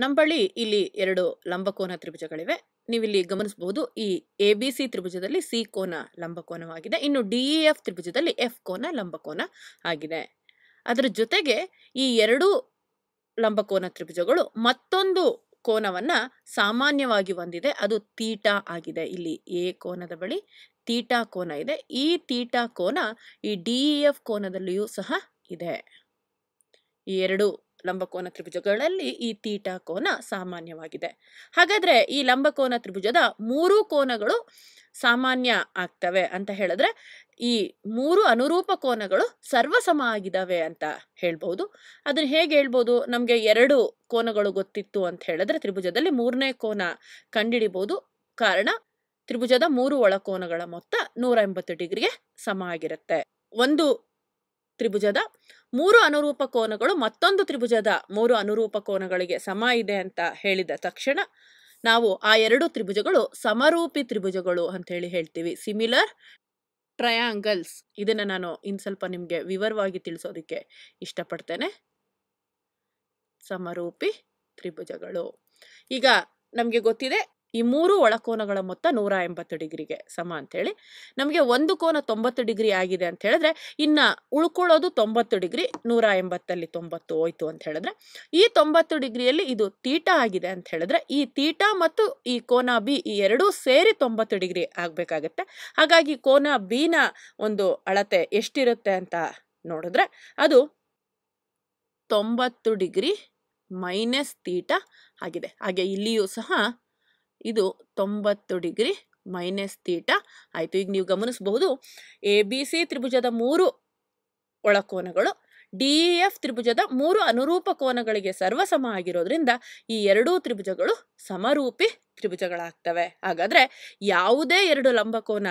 ನಮ್ಮ ಬಳಿ ಇಲ್ಲಿ ಎರಡು ಲಂಬಕೋನ ತ್ರಿಭುಜಗಳಿವೆ ನೀವಿಲ್ಲಿ ಗಮನಿಸಬಹುದು ಈ ಎ ಬಿ ಸಿ ತ್ರಿಭುಜದಲ್ಲಿ ಸಿ ಕೋನ ಲಂಬಕೋನವಾಗಿದೆ ಇನ್ನು ಡಿ ಇ ಎಫ್ ತ್ರಿಭುಜದಲ್ಲಿ ಎಫ್ ಕೋನ ಲಂಬಕೋನ ಆಗಿದೆ ಅದರ ಜೊತೆಗೆ ಈ ಎರಡು ಲಂಬಕೋನ ತ್ರಿಭುಜಗಳು ಮತ್ತೊಂದು ಕೋನವನ್ನ ಸಾಮಾನ್ಯವಾಗಿ ಹೊಂದಿದೆ ಅದು ತೀಟಾ ಆಗಿದೆ ಇಲ್ಲಿ ಎ ಕೋನದ ಬಳಿ ತೀಟಾ ಕೋನ ಇದೆ ಈ ತೀಟಾ ಕೋನ ಈ ಡಿ ಇ ಎಫ್ ಕೋನದಲ್ಲಿಯೂ ಸಹ ಇದೆ ಈ ಎರಡು ಲಂಬಕೋನ ತ್ರಿಭುಜಗಳಲ್ಲಿ ಈ ತೀಟಾ ಕೋನ ಸಾಮಾನ್ಯವಾಗಿದೆ ಹಾಗಾದ್ರೆ ಈ ಲಂಬಕೋನ ತ್ರಿಭುಜದ ಮೂರು ಕೋನಗಳು ಸಾಮಾನ್ಯ ಆಗ್ತವೆ ಅಂತ ಹೇಳಿದ್ರೆ ಈ ಮೂರು ಅನುರೂಪ ಕೋನಗಳು ಸರ್ವಸಮ ಆಗಿದ್ದಾವೆ ಅಂತ ಹೇಳ್ಬೋದು ಅದನ್ನ ಹೇಗೆ ಹೇಳ್ಬೋದು ನಮಗೆ ಎರಡು ಕೋನಗಳು ಗೊತ್ತಿತ್ತು ಅಂತ ಹೇಳಿದ್ರೆ ತ್ರಿಭುಜದಲ್ಲಿ ಮೂರನೇ ಕೋನ ಕಂಡಿಡಿಬಹುದು ಕಾರಣ ತ್ರಿಭುಜದ ಮೂರು ಒಳಕೋನಗಳ ಮೊತ್ತ ನೂರ ಎಂಬತ್ತು ಡಿಗ್ರಿಗೆ ಸಮ ಆಗಿರುತ್ತೆ ಒಂದು ತ್ರಿಭುಜದ ಮೂರು ಅನುರೂಪ ಕೋನಗಳು ಮತ್ತೊಂದು ತ್ರಿಭುಜದ ಮೂರು ಅನುರೂಪ ಕೋನಗಳಿಗೆ ಸಮ ಇದೆ ಅಂತ ಹೇಳಿದ ತಕ್ಷಣ ನಾವು ಆ ಎರಡು ತ್ರಿಭುಜಗಳು ಸಮರೂಪಿ ತ್ರಿಭುಜಗಳು ಅಂತ ಹೇಳಿ ಹೇಳ್ತೀವಿ ಸಿಮಿಲರ್ ಟ್ರಯಾಂಗಲ್ಸ್ ಇದನ್ನು ನಾನು ಇನ್ನು ಸ್ವಲ್ಪ ನಿಮಗೆ ವಿವರವಾಗಿ ತಿಳಿಸೋದಕ್ಕೆ ಇಷ್ಟಪಡ್ತೇನೆ ಸಮರೂಪಿ ತ್ರಿಭುಜಗಳು ಈಗ ನಮಗೆ ಗೊತ್ತಿದೆ ಈ ಮೂರು ಒಳಕೋನಗಳ ಮೊತ್ತ ನೂರ ಎಂಬತ್ತು ಡಿಗ್ರಿಗೆ ಸಮ ಅಂತೇಳಿ ನಮಗೆ ಒಂದು ಕೋನ ತೊಂಬತ್ತು ಡಿಗ್ರಿ ಆಗಿದೆ ಅಂತ ಹೇಳಿದ್ರೆ ಇನ್ನು ಉಳ್ಕೊಳ್ಳೋದು ತೊಂಬತ್ತು ಡಿಗ್ರಿ ನೂರ ಎಂಬತ್ತಲ್ಲಿ ತೊಂಬತ್ತು ಹೋಯ್ತು ಅಂತ ಹೇಳಿದ್ರೆ ಈ ತೊಂಬತ್ತು ಡಿಗ್ರಿಯಲ್ಲಿ ಇದು ತೀಟ ಆಗಿದೆ ಅಂತ ಹೇಳಿದ್ರೆ ಈ ತೀಟ ಮತ್ತು ಈ ಕೋನ ಬಿ ಈ ಎರಡೂ ಸೇರಿ ತೊಂಬತ್ತು ಡಿಗ್ರಿ ಆಗಬೇಕಾಗತ್ತೆ ಹಾಗಾಗಿ ಕೋನ ಬಿನ ಒಂದು ಅಳತೆ ಎಷ್ಟಿರುತ್ತೆ ಅಂತ ನೋಡಿದ್ರೆ ಅದು ತೊಂಬತ್ತು ಡಿಗ್ರಿ ಮೈನಸ್ ತೀಟ ಆಗಿದೆ ಹಾಗೆ ಇಲ್ಲಿಯೂ ಸಹ ಇದು ತೊಂಬತ್ತು ಡಿಗ್ರಿ ಮೈನಸ್ ತೀಟ ಆಯಿತು ಈಗ ನೀವು ಗಮನಿಸಬಹುದು ಎ ಬಿ ಸಿ ತ್ರಿಭುಜದ ಮೂರು ಒಳಕೋನಗಳು ಡಿ ಎಫ್ ತ್ರಿಭುಜದ ಮೂರು ಅನುರೂಪ ಕೋನಗಳಿಗೆ ಸರ್ವಸಮ ಆಗಿರೋದ್ರಿಂದ ಈ ಎರಡೂ ತ್ರಿಭುಜಗಳು ಸಮರೂಪಿ ತ್ರಿಭುಜಗಳಾಗ್ತವೆ ಹಾಗಾದರೆ ಯಾವುದೇ ಎರಡು ಲಂಬಕೋನ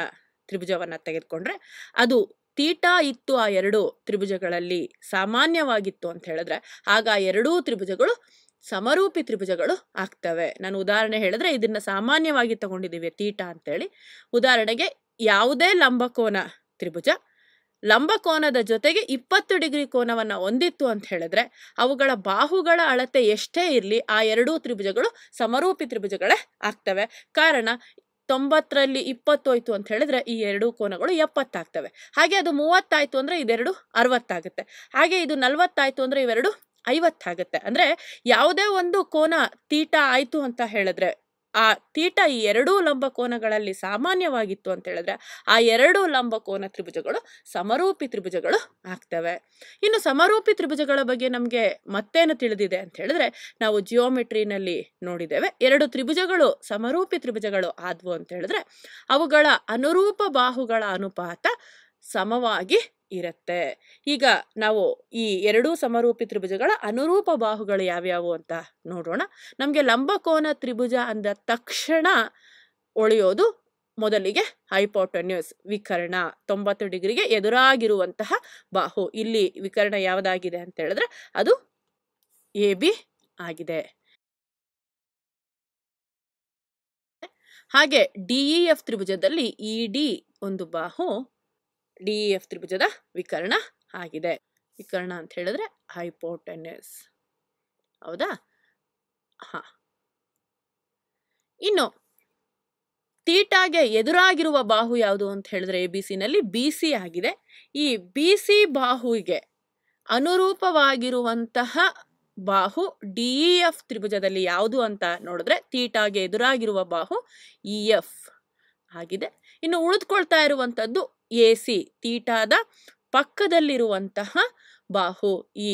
ತ್ರಿಭುಜವನ್ನು ತೆಗೆದುಕೊಂಡ್ರೆ ಅದು ತೀಟ ಇತ್ತು ಆ ಎರಡು ತ್ರಿಭುಜಗಳಲ್ಲಿ ಸಾಮಾನ್ಯವಾಗಿತ್ತು ಅಂತ ಹೇಳಿದ್ರೆ ಆಗ ಆ ಎರಡೂ ತ್ರಿಭುಜಗಳು ಸಮರೂಪಿ ತ್ರಿಭುಜಗಳು ಆಗ್ತವೆ ನಾನು ಉದಾಹರಣೆ ಹೇಳಿದ್ರೆ ಇದನ್ನ ಸಾಮಾನ್ಯವಾಗಿ ತಗೊಂಡಿದ್ದೀವಿ ತೀಟ ಅಂತೇಳಿ ಉದಾಹರಣೆಗೆ ಯಾವುದೇ ಲಂಬಕೋನ ತ್ರಿಭುಜ ಲಂಬಕೋನದ ಜೊತೆಗೆ ಇಪ್ಪತ್ತು ಡಿಗ್ರಿ ಕೋನವನ್ನು ಹೊಂದಿತ್ತು ಅಂತ ಹೇಳಿದ್ರೆ ಅವುಗಳ ಬಾಹುಗಳ ಅಳತೆ ಎಷ್ಟೇ ಇರಲಿ ಆ ಎರಡೂ ತ್ರಿಭುಜಗಳು ಸಮರೂಪಿ ತ್ರಿಭುಜಗಳೇ ಆಗ್ತವೆ ಕಾರಣ ತೊಂಬತ್ತರಲ್ಲಿ ಇಪ್ಪತ್ತೋಯ್ತು ಅಂತ ಹೇಳಿದ್ರೆ ಈ ಎರಡೂ ಕೋನಗಳು ಎಪ್ಪತ್ತಾಗ್ತವೆ ಹಾಗೆ ಅದು ಮೂವತ್ತಾಯ್ತು ಅಂದರೆ ಇದೆರಡು ಅರವತ್ತಾಗುತ್ತೆ ಹಾಗೆ ಇದು ನಲ್ವತ್ತಾಯ್ತು ಅಂದರೆ ಇವೆರಡು ಐವತ್ತಾಗುತ್ತೆ ಅಂದರೆ ಯಾವುದೇ ಒಂದು ಕೋನ ತೀಟ ಆಯಿತು ಅಂತ ಹೇಳಿದ್ರೆ ಆ ತೀಟ ಈ ಎರಡೂ ಲಂಬ ಕೋನಗಳಲ್ಲಿ ಸಾಮಾನ್ಯವಾಗಿತ್ತು ಅಂತ ಹೇಳಿದ್ರೆ ಆ ಎರಡೂ ಲಂಬಕೋನ ತ್ರಿಭುಜಗಳು ಸಮರೂಪಿ ತ್ರಿಭುಜಗಳು ಆಗ್ತವೆ ಇನ್ನು ಸಮರೂಪಿ ತ್ರಿಭುಜಗಳ ಬಗ್ಗೆ ನಮಗೆ ಮತ್ತೇನು ತಿಳಿದಿದೆ ಅಂತ ಹೇಳಿದ್ರೆ ನಾವು ಜಿಯೋಮೆಟ್ರಿನಲ್ಲಿ ನೋಡಿದ್ದೇವೆ ಎರಡು ತ್ರಿಭುಜಗಳು ಸಮರೂಪಿ ತ್ರಿಭುಜಗಳು ಆದವು ಅಂತ ಹೇಳಿದ್ರೆ ಅವುಗಳ ಅನುರೂಪ ಬಾಹುಗಳ ಅನುಪಾತ ಸಮವಾಗಿ ಇರುತ್ತೆ ಈಗ ನಾವು ಈ ಎರಡೂ ಸಮರೂಪಿ ತ್ರಿಭುಜಗಳ ಅನುರೂಪ ಬಾಹುಗಳು ಯಾವ್ಯಾವು ಅಂತ ನೋಡೋಣ ನಮಗೆ ಲಂಬಕೋನ ತ್ರಿಭುಜ ಅಂದ ತಕ್ಷಣ ಒಳೆಯೋದು ಮೊದಲಿಗೆ ಹೈಪೋಟನ್ಯೂಸ್ ವಿಕರ್ಣ ತೊಂಬತ್ತು ಡಿಗ್ರಿಗೆ ಎದುರಾಗಿರುವಂತಹ ಬಾಹು ಇಲ್ಲಿ ವಿಕರ್ಣ ಯಾವುದಾಗಿದೆ ಅಂತ ಹೇಳಿದ್ರೆ ಅದು ಎ ಬಿ ಆಗಿದೆ ಹಾಗೆ ಡಿಇಎಫ್ ತ್ರಿಭುಜದಲ್ಲಿ ಇ ಡಿ ಒಂದು ಬಾಹು ಡಿ ಎಫ್ ತ್ರಿಭುಜದ ವಿಕರ್ಣ ಆಗಿದೆ ವಿಕರ್ಣ ಅಂತ ಹೇಳಿದ್ರೆ ಹೈಪೋಟೆನಿಸ್ ಹೌದಾ ಹಾ ಇನ್ನು ತೀಟಾಗೆ ಎದುರಾಗಿರುವ ಬಾಹು ಯಾವುದು ಅಂತ ಹೇಳಿದ್ರೆ ಎ ಬಿ ಸಿನಲ್ಲಿ ಬಿ ಸಿ ಆಗಿದೆ ಈ ಬಿ ಸಿ ಬಾಹುವಿಗೆ ಅನುರೂಪವಾಗಿರುವಂತಹ ಬಾಹು ಡಿ ಇ ಎಫ್ ತ್ರಿಭುಜದಲ್ಲಿ ಯಾವುದು ಅಂತ ನೋಡಿದ್ರೆ ತೀಟಾಗೆ ಎದುರಾಗಿರುವ ಬಾಹು ಇ ಎಫ್ ಆಗಿದೆ ಇನ್ನು ಉಳಿದುಕೊಳ್ತಾ ಇರುವಂಥದ್ದು ಎ ಸಿ ತೀಟಾದ ಪಕ್ಕದಲ್ಲಿರುವಂತಹ ಬಾಹು ಈ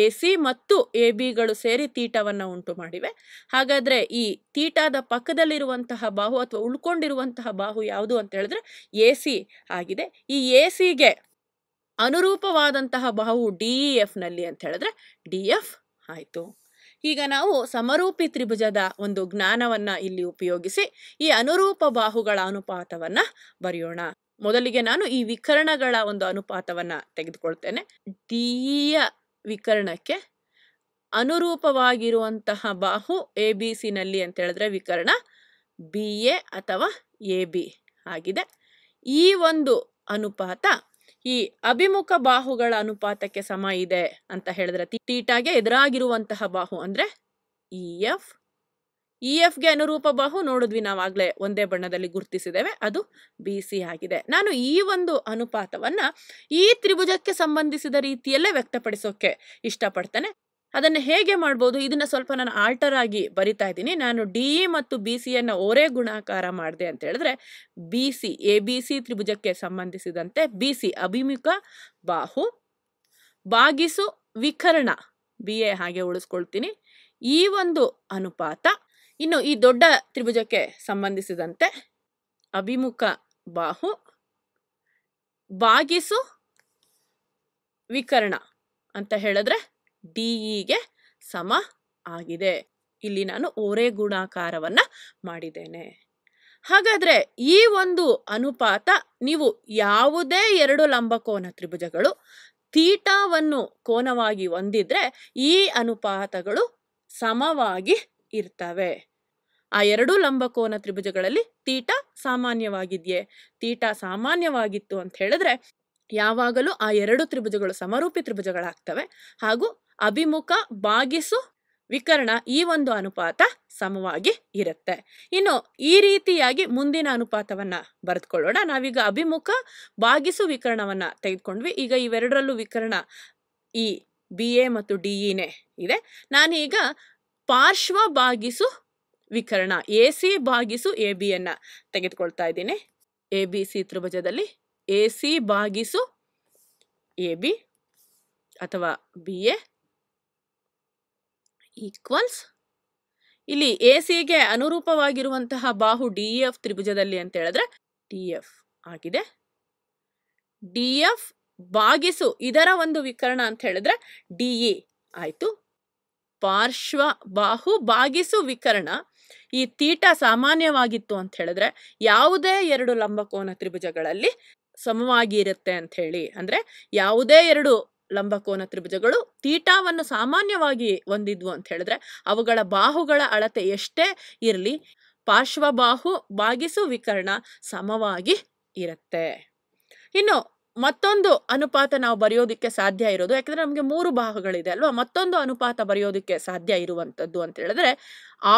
ಎ ಸಿ ಮತ್ತು ಎ ಬಿಗಳು ಸೇರಿ ತೀಟವನ್ನು ಉಂಟು ಮಾಡಿವೆ ಹಾಗಾದರೆ ಈ ತೀಟಾದ ಪಕ್ಕದಲ್ಲಿರುವಂತಹ ಬಾಹು ಅಥವಾ ಉಳ್ಕೊಂಡಿರುವಂತಹ ಬಾಹು ಯಾವುದು ಅಂತ ಹೇಳಿದ್ರೆ ಎ ಸಿ ಆಗಿದೆ ಈ ಎ ಸಿಗೆ ಅನುರೂಪವಾದಂತಹ ಬಾಹು ಡಿ ಇ ಎಫ್ನಲ್ಲಿ ಅಂತ ಹೇಳಿದ್ರೆ ಡಿ ಎಫ್ ಆಯಿತು ಈಗ ನಾವು ಸಮರೂಪಿ ತ್ರಿಭುಜದ ಒಂದು ಜ್ಞಾನವನ್ನ ಇಲ್ಲಿ ಉಪಯೋಗಿಸಿ ಈ ಅನುರೂಪ ಬಾಹುಗಳ ಅನುಪಾತವನ್ನ ಬರೆಯೋಣ ಮೊದಲಿಗೆ ನಾನು ಈ ವಿಕರಣಗಳ ಒಂದು ಅನುಪಾತವನ್ನ ತೆಗೆದುಕೊಳ್ತೇನೆ ದೀಯ ವಿಕರಣಕ್ಕೆ ಅನುರೂಪವಾಗಿರುವಂತಹ ಬಾಹು ಎ ಬಿ ನಲ್ಲಿ ಅಂತ ಹೇಳಿದ್ರೆ ವಿಕರಣ ಬಿ ಎ ಅಥವಾ ಎ ಬಿ ಆಗಿದೆ ಈ ಒಂದು ಅನುಪಾತ ಈ ಅಭಿಮುಖ ಬಾಹುಗಳ ಅನುಪಾತಕ್ಕೆ ಸಮ ಇದೆ ಅಂತ ಹೇಳಿದ್ರೆ ತೀಟಾಗೆ ಎದುರಾಗಿರುವಂತಹ ಬಾಹು ಅಂದ್ರೆ ಇ ಎಫ್ ಇ ಎಫ್ಗೆ ಅನುರೂಪ ಬಾಹು ನೋಡಿದ್ವಿ ನಾವಾಗಲೇ ಒಂದೇ ಬಣ್ಣದಲ್ಲಿ ಗುರುತಿಸಿದ್ದೇವೆ ಅದು ಬಿ ಸಿ ಆಗಿದೆ ನಾನು ಈ ಒಂದು ಅನುಪಾತವನ್ನು ಈ ತ್ರಿಭುಜಕ್ಕೆ ಸಂಬಂಧಿಸಿದ ರೀತಿಯಲ್ಲೇ ವ್ಯಕ್ತಪಡಿಸೋಕೆ ಇಷ್ಟಪಡ್ತೇನೆ ಅದನ್ನು ಹೇಗೆ ಮಾಡ್ಬೋದು ಇದನ್ನು ಸ್ವಲ್ಪ ನಾನು ಆಲ್ಟರ್ ಆಗಿ ಬರಿತಾ ಇದ್ದೀನಿ ನಾನು ಡಿ e ಮತ್ತು ಬಿ ಸಿಯನ್ನು ಓರೇ ಗುಣಾಕಾರ ಮಾಡಿದೆ ಅಂತ ಹೇಳಿದ್ರೆ B C A B C ತ್ರಿಭುಜಕ್ಕೆ ಸಂಬಂಧಿಸಿದಂತೆ ಬಿ ಸಿ ಅಭಿಮುಖ ಬಾಹು ಬಾಗಿಸು ವಿಕರ್ಣ ಬಿ ಎ ಹಾಗೆ ಉಳಿಸ್ಕೊಳ್ತೀನಿ ಈ ಒಂದು ಅನುಪಾತ ಇನ್ನು ಈ ದೊಡ್ಡ ತ್ರಿಭುಜಕ್ಕೆ ಸಂಬಂಧಿಸಿದಂತೆ ಅಭಿಮುಖ ಬಾಹು ಬಾಗಿಸು ವಿಕರ್ಣ ಅಂತ ಹೇಳಿದ್ರೆ ಡಿ ಇಗೆ ಸಮ ಆಗಿದೆ ಇಲ್ಲಿ ನಾನು ಓರೆ ಗುಣಾಕಾರವನ್ನ ಮಾಡಿದ್ದೇನೆ ಹಾಗಾದ್ರೆ ಈ ಒಂದು ಅನುಪಾತ ನೀವು ಯಾವುದೇ ಎರಡು ಲಂಬಕೋನ ತ್ರಿಭುಜಗಳು ತೀಟಾವನ್ನು ಕೋನವಾಗಿ ಹೊಂದಿದ್ರೆ ಈ ಅನುಪಾತಗಳು ಸಮವಾಗಿ ಇರ್ತವೆ ಆ ಎರಡು ಲಂಬಕೋನ ತ್ರಿಭುಜಗಳಲ್ಲಿ ತೀಟ ಸಾಮಾನ್ಯವಾಗಿದೆಯೇ ತೀಟ ಸಾಮಾನ್ಯವಾಗಿತ್ತು ಅಂತ ಹೇಳಿದ್ರೆ ಯಾವಾಗಲೂ ಆ ಎರಡು ತ್ರಿಭುಜಗಳು ಸಮರೂಪಿ ತ್ರಿಭುಜಗಳಾಗ್ತವೆ ಹಾಗೂ ಅಭಿಮುಖ ಬಾಗಿಸು ವಿಕರ್ಣ ಈ ಒಂದು ಅನುಪಾತ ಸಮವಾಗಿ ಇರುತ್ತೆ ಇನ್ನು ಈ ರೀತಿಯಾಗಿ ಮುಂದಿನ ಅನುಪಾತವನ್ನ ಬರೆದುಕೊಳ್ಳೋಣ ನಾವೀಗ ಅಭಿಮುಖ ಬಾಗಿಸು ವಿಕರಣವನ್ನು ತೆಗೆದುಕೊಂಡ್ವಿ ಈಗ ಇವೆರಡರಲ್ಲೂ ವಿಕರಣ ಈ ಬಿ ಎ ಮತ್ತು ಡಿ ಇನೇ ಇದೆ ನಾನೀಗ ಪಾರ್ಶ್ವ ಬಾಗಿಸು ವಿಕರಣ ಎ ಸಿ ಬಾಗಿಸು ಎ ಅನ್ನ ತೆಗೆದುಕೊಳ್ತಾ ಇದ್ದೀನಿ ಎ ಬಿ ಸಿ ತ್ರಿಭುಜದಲ್ಲಿ ಎ ಸಿ ಬಾಗಿಸು ಎ ಬಿ ಅಥವಾ ಬಿ ಎ ಈಕ್ವಲ್ಸ್ ಇಲ್ಲಿ ಎ ಸಿಗೆ ಅನುರೂಪವಾಗಿರುವಂತಹ ಬಾಹು ಡಿ ಎಫ್ ತ್ರಿಭುಜದಲ್ಲಿ ಅಂತ ಹೇಳಿದ್ರೆ ಡಿ ಎಫ್ ಆಗಿದೆ ಡಿ ಎಫ್ ಬಾಗಿಸು ಇದರ ಒಂದು ವಿಕರಣ ಅಂತ ಹೇಳಿದ್ರೆ ಡಿ ಎ ಆಯಿತು ಪಾರ್ಶ್ವ ಬಾಹು ಬಾಗಿಸು ವಿಕರಣ ಈ ತೀಟ ಸಾಮಾನ್ಯವಾಗಿತ್ತು ಅಂತ ಹೇಳಿದ್ರೆ ಯಾವುದೇ ಎರಡು ಲಂಬಕೋನ ತ್ರಿಭುಜಗಳಲ್ಲಿ ಸಮವಾಗಿ ಇರುತ್ತೆ ಅಂತ ಹೇಳಿ ಅಂದರೆ ಯಾವುದೇ ಎರಡು ಲಂಬಕೋನ ತ್ರಿಭುಜಗಳು ತೀಟಾವನ್ನು ಸಾಮಾನ್ಯವಾಗಿ ಹೊಂದಿದ್ವು ಅಂತ ಹೇಳಿದ್ರೆ ಅವುಗಳ ಬಾಹುಗಳ ಅಳತೆ ಎಷ್ಟೇ ಇರಲಿ ಪಾರ್ಶ್ವಬಾಹು ಬಾಗಿಸು ವಿಕರ್ಣ ಸಮವಾಗಿ ಇರುತ್ತೆ ಇನ್ನು ಮತ್ತೊಂದು ಅನುಪಾತ ನಾವು ಬರೆಯೋದಕ್ಕೆ ಸಾಧ್ಯ ಇರೋದು ಯಾಕಂದ್ರೆ ನಮಗೆ ಮೂರು ಭಾಗಗಳಿದೆ ಅಲ್ವಾ ಮತ್ತೊಂದು ಅನುಪಾತ ಬರೆಯೋದಕ್ಕೆ ಸಾಧ್ಯ ಇರುವಂಥದ್ದು ಅಂತ ಹೇಳಿದ್ರೆ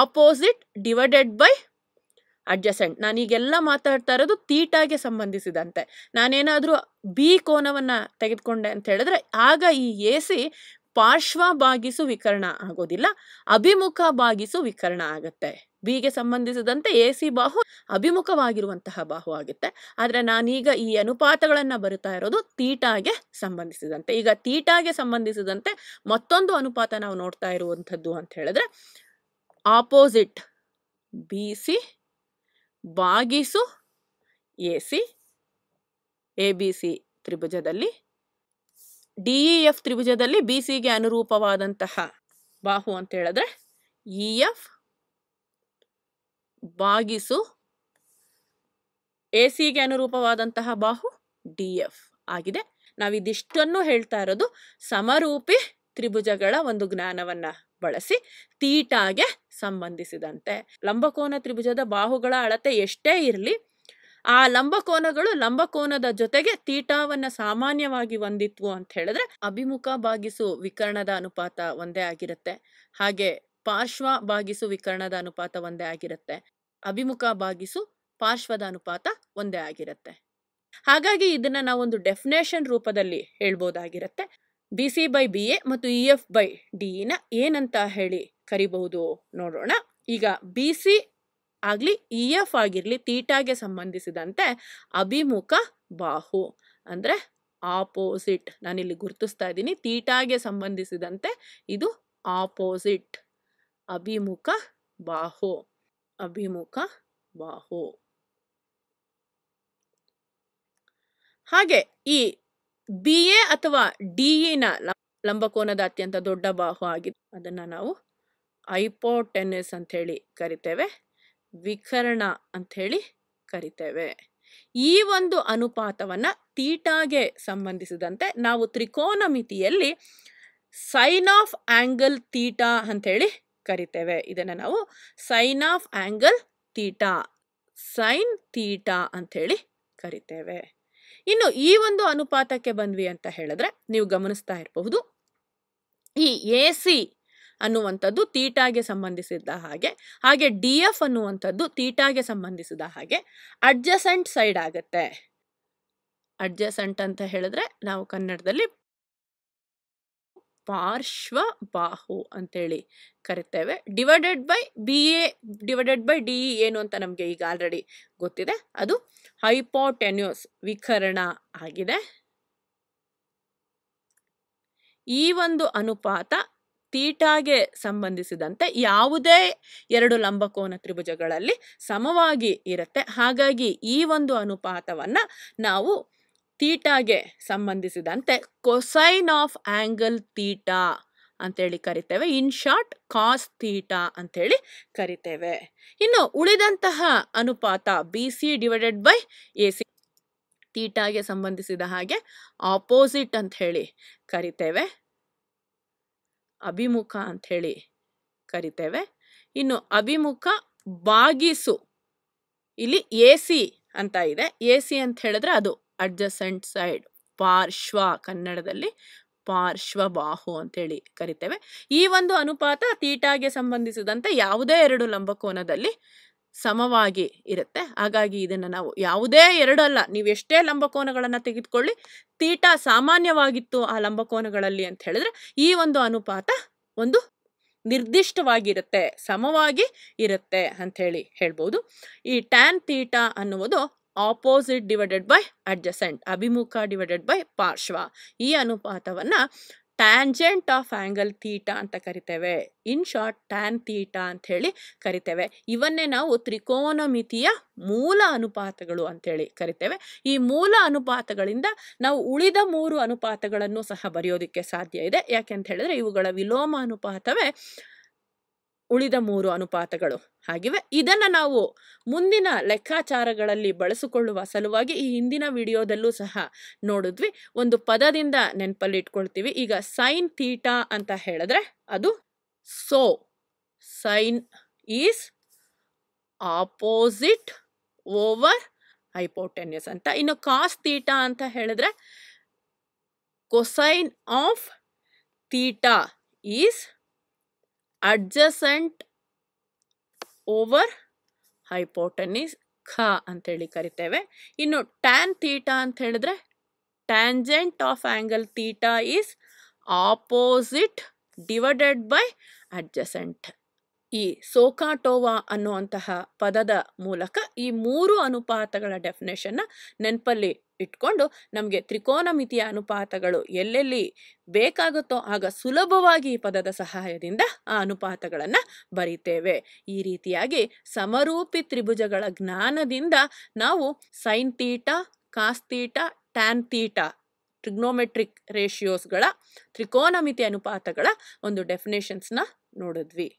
ಆಪೋಸಿಟ್ ಡಿವೈಡೆಡ್ ಬೈ ಅಡ್ಜಸೆಂಟ್ ನಾನೀಗೆಲ್ಲ ಮಾತಾಡ್ತಾ ಇರೋದು ತೀಟಾಗೆ ಸಂಬಂಧಿಸಿದಂತೆ ನಾನೇನಾದರೂ ಬಿ ಕೋನವನ್ನು ತೆಗೆದುಕೊಂಡೆ ಅಂತ ಹೇಳಿದ್ರೆ ಆಗ ಈ ಎ ಸಿ ಪಾರ್ಶ್ವ ಬಾಗಿಸು ವಿಕರ್ಣ ಆಗೋದಿಲ್ಲ ಅಭಿಮುಖ ಬಾಗಿಸು ವಿಕರ್ಣ ಆಗುತ್ತೆ ಬಿಗೆ ಸಂಬಂಧಿಸಿದಂತೆ ಎ ಸಿ ಬಾಹು ಅಭಿಮುಖವಾಗಿರುವಂತಹ ಬಾಹು ಆಗುತ್ತೆ ಆದರೆ ನಾನೀಗ ಈ ಅನುಪಾತಗಳನ್ನು ಬರುತ್ತಾ ಇರೋದು ತೀಟಾಗೆ ಸಂಬಂಧಿಸಿದಂತೆ ಈಗ ತೀಟಾಗೆ ಸಂಬಂಧಿಸಿದಂತೆ ಮತ್ತೊಂದು ಅನುಪಾತ ನಾವು ನೋಡ್ತಾ ಇರುವಂಥದ್ದು ಅಂತ ಹೇಳಿದ್ರೆ ಆಪೋಸಿಟ್ ಬಿ ಸಿ ಬಾಗಿಸು A C A B C ತ್ರಿಭುಜದಲ್ಲಿ ಡಿ ಇ ಎಫ್ ತ್ರಿಭುಜದಲ್ಲಿ ಬಿ ಸಿಗೆ ಅನುರೂಪವಾದಂತಹ ಬಾಹು ಅಂತ ಹೇಳಿದ್ರೆ ಇ ಎಫ್ ಬಾಗಿಸು ಎ ಸಿಗೆ ಅನುರೂಪವಾದಂತಹ ಬಾಹು ಡಿ ಎಫ್ ಆಗಿದೆ ನಾವಿದಿಷ್ಟನ್ನು ಹೇಳ್ತಾ ಇರೋದು ಸಮರೂಪಿ ತ್ರಿಭುಜಗಳ ಒಂದು ಜ್ಞಾನವನ್ನು ಬಳಸಿ ತೀಟಾಗೆ ಸಂಬಂಧಿಸಿದಂತೆ ಲಂಬಕೋನ ತ್ರಿಭುಜದ ಬಾಹುಗಳ ಅಳತೆ ಎಷ್ಟೇ ಇರಲಿ ಆ ಲಂಬಕೋನಗಳು ಲಂಬಕೋನದ ಜೊತೆಗೆ ತೀಟಾವನ್ನ ಸಾಮಾನ್ಯವಾಗಿ ಹೊಂದಿತ್ತು ಅಂತ ಹೇಳಿದ್ರೆ ಅಭಿಮುಖ ಬಾಗಿಸು ವಿಕರ್ಣದ ಅನುಪಾತ ಒಂದೇ ಆಗಿರುತ್ತೆ ಹಾಗೆ ಪಾರ್ಶ್ವ ಭಾಗಿಸು ವಿಕರ್ಣದ ಅನುಪಾತ ಒಂದೇ ಆಗಿರುತ್ತೆ ಅಭಿಮುಖ ಬಾಗಿಸು ಪಾರ್ಶ್ವದ ಅನುಪಾತ ಒಂದೇ ಆಗಿರುತ್ತೆ ಹಾಗಾಗಿ ಇದನ್ನ ನಾವೊಂದು ಡೆಫಿನೇಷನ್ ರೂಪದಲ್ಲಿ ಹೇಳ್ಬೋದಾಗಿರುತ್ತೆ B C by B A ಮತ್ತು ಇ ಎಫ್ ಬೈ ಡಿ ಇನ ಏನಂತ ಹೇಳಿ ಕರಿಬಹುದು ನೋಡೋಣ ಈಗ ಬಿ ಸಿ ಆಗಲಿ ಇ e ಎಫ್ ಆಗಿರಲಿ ತೀಟಾಗೆ ಸಂಬಂಧಿಸಿದಂತೆ ಅಭಿಮುಖ ಬಾಹು ಅಂದರೆ ಆಪೋಸಿಟ್ ನಾನಿಲ್ಲಿ ಗುರುತಿಸ್ತಾ ಇದ್ದೀನಿ ತೀಟಾಗೆ ಸಂಬಂಧಿಸಿದಂತೆ ಇದು ಆಪೋಸಿಟ್ ಅಭಿಮುಖ ಬಾಹು ಅಭಿಮುಖ ಬಾಹು ಹಾಗೆ ಈ ಬಿ ಎ ಅಥವಾ ಡಿ ಇನ ಲಂಬಕೋನದ ಅತ್ಯಂತ ದೊಡ್ಡ ಬಾಹು ಆಗಿದೆ ಅದನ್ನು ನಾವು ಅಂತ ಅಂಥೇಳಿ ಕರಿತೇವೆ ವಿಕರ್ಣ ಅಂಥೇಳಿ ಕರಿತೇವೆ ಈ ಒಂದು ಅನುಪಾತವನ್ನು ತೀಟಾಗೆ ಸಂಬಂಧಿಸಿದಂತೆ ನಾವು ತ್ರಿಕೋನ ಮಿತಿಯಲ್ಲಿ ಸೈನ್ ಆಫ್ ಆಂಗಲ್ ತೀಟಾ ಅಂಥೇಳಿ ಕರಿತೇವೆ ಇದನ್ನು ನಾವು sine of angle theta sine theta ಅಂಥೇಳಿ ಕರಿತೇವೆ ಇನ್ನು ಈ ಒಂದು ಅನುಪಾತಕ್ಕೆ ಬಂದ್ವಿ ಅಂತ ಹೇಳಿದ್ರೆ ನೀವು ಗಮನಿಸ್ತಾ ಇರಬಹುದು ಈ ಎ ಸಿ ಅನ್ನುವಂಥದ್ದು ತೀಟಾಗೆ ಸಂಬಂಧಿಸಿದ ಹಾಗೆ ಹಾಗೆ ಡಿ ಎಫ್ ಅನ್ನುವಂಥದ್ದು ತೀಟಾಗೆ ಸಂಬಂಧಿಸಿದ ಹಾಗೆ ಅಡ್ಜಸೆಂಟ್ ಸೈಡ್ ಆಗುತ್ತೆ ಅಡ್ಜಸೆಂಟ್ ಅಂತ ಹೇಳಿದ್ರೆ ನಾವು ಕನ್ನಡದಲ್ಲಿ ಪಾರ್ಶ್ವ ಬಾಹು ಅಂತೇಳಿ ಕರಿತೇವೆ divided by B A divided by D E ಏನು ಅಂತ ನಮಗೆ ಈಗ ಆಲ್ರೆಡಿ ಗೊತ್ತಿದೆ ಅದು ಹೈಪೋಟೆನ್ಯೂಸ್ ವಿಕರಣ ಆಗಿದೆ ಈ ಒಂದು ಅನುಪಾತ ತೀಟಾಗೆ ಸಂಬಂಧಿಸಿದಂತೆ ಯಾವುದೇ ಎರಡು ಲಂಬಕೋನ ತ್ರಿಭುಜಗಳಲ್ಲಿ ಸಮವಾಗಿ ಇರುತ್ತೆ ಹಾಗಾಗಿ ಈ ಒಂದು ಅನುಪಾತವನ್ನು ನಾವು ತೀಟಾಗೆ ಸಂಬಂಧಿಸಿದಂತೆ ಕೊಸೈನ್ ಆಫ್ ಆ್ಯಂಗಲ್ ತೀಟಾ ಅಂತೇಳಿ ಕರಿತೇವೆ ಇನ್ ಶಾರ್ಟ್ ಕಾಸ್ ಅಂತ ಹೇಳಿ ಕರಿತೇವೆ ಇನ್ನು ಉಳಿದಂತಹ ಅನುಪಾತ B C divided by A C ತೀಟಾಗೆ ಸಂಬಂಧಿಸಿದ ಹಾಗೆ ಆಪೋಸಿಟ್ ಅಂತ ಹೇಳಿ ಕರಿತೇವೆ ಅಭಿಮುಖ ಅಂತ ಹೇಳಿ ಕರಿತೇವೆ ಇನ್ನು ಅಭಿಮುಖ ಬಾಗಿಸು ಇಲ್ಲಿ ಎ ಸಿ ಅಂತ ಇದೆ ಎ ಸಿ ಅಂತ ಹೇಳಿದ್ರೆ ಅದು ಅಡ್ಜಸೆಂಟ್ ಸೈಡ್ ಪಾರ್ಶ್ವ ಕನ್ನಡದಲ್ಲಿ ಪಾರ್ಶ್ವಬಾಹು ಅಂತೇಳಿ ಕರಿತೇವೆ ಈ ಒಂದು ಅನುಪಾತ ತೀಟಾಗೆ ಸಂಬಂಧಿಸಿದಂತೆ ಯಾವುದೇ ಎರಡು ಲಂಬಕೋನದಲ್ಲಿ ಸಮವಾಗಿ ಇರುತ್ತೆ ಹಾಗಾಗಿ ಇದನ್ನು ನಾವು ಯಾವುದೇ ಎರಡಲ್ಲ ನೀವು ಎಷ್ಟೇ ಲಂಬಕೋನಗಳನ್ನು ತೆಗೆದುಕೊಳ್ಳಿ ತೀಟ ಸಾಮಾನ್ಯವಾಗಿತ್ತು ಆ ಲಂಬಕೋನಗಳಲ್ಲಿ ಅಂತ ಹೇಳಿದ್ರೆ ಈ ಒಂದು ಅನುಪಾತ ಒಂದು ನಿರ್ದಿಷ್ಟವಾಗಿರುತ್ತೆ ಸಮವಾಗಿ ಇರುತ್ತೆ ಅಂಥೇಳಿ ಹೇಳ್ಬೋದು ಈ ಟ್ಯಾನ್ ತೀಟ ಅನ್ನುವುದು ಆಪೋಸಿಟ್ ಡಿವೈಡೆಡ್ ಬೈ ಅಡ್ಜಸೆಂಟ್ ಅಭಿಮುಖ ಡಿವೈಡೆಡ್ ಬೈ ಪಾರ್ಶ್ವ ಈ ಅನುಪಾತವನ್ನು ಟ್ಯಾಂಜೆಂಟ್ ಆಫ್ ಆ್ಯಂಗಲ್ ತೀಟಾ ಅಂತ ಕರಿತೇವೆ ಇನ್ ಶಾರ್ಟ್ ಟ್ಯಾನ್ ತೀಟಾ ಅಂತ ಹೇಳಿ ಕರಿತೇವೆ ಇವನ್ನೇ ನಾವು ತ್ರಿಕೋನಮಿತಿಯ ಮೂಲ ಅನುಪಾತಗಳು ಅಂಥೇಳಿ ಕರಿತೇವೆ ಈ ಮೂಲ ಅನುಪಾತಗಳಿಂದ ನಾವು ಉಳಿದ ಮೂರು ಅನುಪಾತಗಳನ್ನು ಸಹ ಬರೆಯೋದಕ್ಕೆ ಸಾಧ್ಯ ಇದೆ ಅಂತ ಹೇಳಿದ್ರೆ ಇವುಗಳ ವಿಲೋಮ ಅನುಪಾತವೇ ಉಳಿದ ಮೂರು ಅನುಪಾತಗಳು ಹಾಗಿವೆ ಇದನ್ನು ನಾವು ಮುಂದಿನ ಲೆಕ್ಕಾಚಾರಗಳಲ್ಲಿ ಬಳಸಿಕೊಳ್ಳುವ ಸಲುವಾಗಿ ಈ ಹಿಂದಿನ ವಿಡಿಯೋದಲ್ಲೂ ಸಹ ನೋಡಿದ್ವಿ ಒಂದು ಪದದಿಂದ ನೆನಪಲ್ಲಿ ಇಟ್ಕೊಳ್ತೀವಿ ಈಗ ಸೈನ್ ತೀಟಾ ಅಂತ ಹೇಳಿದ್ರೆ ಅದು so sine is opposite over hypotenuse ಅಂತ ಇನ್ನು ಕಾಸ್ ತೀಟಾ ಅಂತ ಹೇಳಿದ್ರೆ cosine of theta is adjacent over hypotenuse ಖ ಅಂತೇಳಿ ಕರಿತೇವೆ ಇನ್ನು ಟ್ಯಾನ್ ತೀಟಾ ಅಂತ ಹೇಳಿದ್ರೆ tangent of angle theta is opposite divided by adjacent ಈ ಸೋಕಾಟೋವಾ ಅನ್ನುವಂತಹ ಪದದ ಮೂಲಕ ಈ ಮೂರು ಅನುಪಾತಗಳ ಡೆಫಿನೇಷನ್ನ ನೆನಪಲ್ಲಿ ಇಟ್ಕೊಂಡು ನಮಗೆ ತ್ರಿಕೋನಮಿತಿಯ ಅನುಪಾತಗಳು ಎಲ್ಲೆಲ್ಲಿ ಬೇಕಾಗುತ್ತೋ ಆಗ ಸುಲಭವಾಗಿ ಈ ಪದದ ಸಹಾಯದಿಂದ ಆ ಅನುಪಾತಗಳನ್ನು ಬರೀತೇವೆ ಈ ರೀತಿಯಾಗಿ ಸಮರೂಪಿ ತ್ರಿಭುಜಗಳ ಜ್ಞಾನದಿಂದ ನಾವು sine theta cos theta tan theta trigonometric ರೇಷಿಯೋಸ್ಗಳ ತ್ರಿಕೋನಮಿತಿ ಅನುಪಾತಗಳ ಒಂದು ಡೆಫಿನೇಷನ್ಸ್ನ ನೋಡಿದ್ವಿ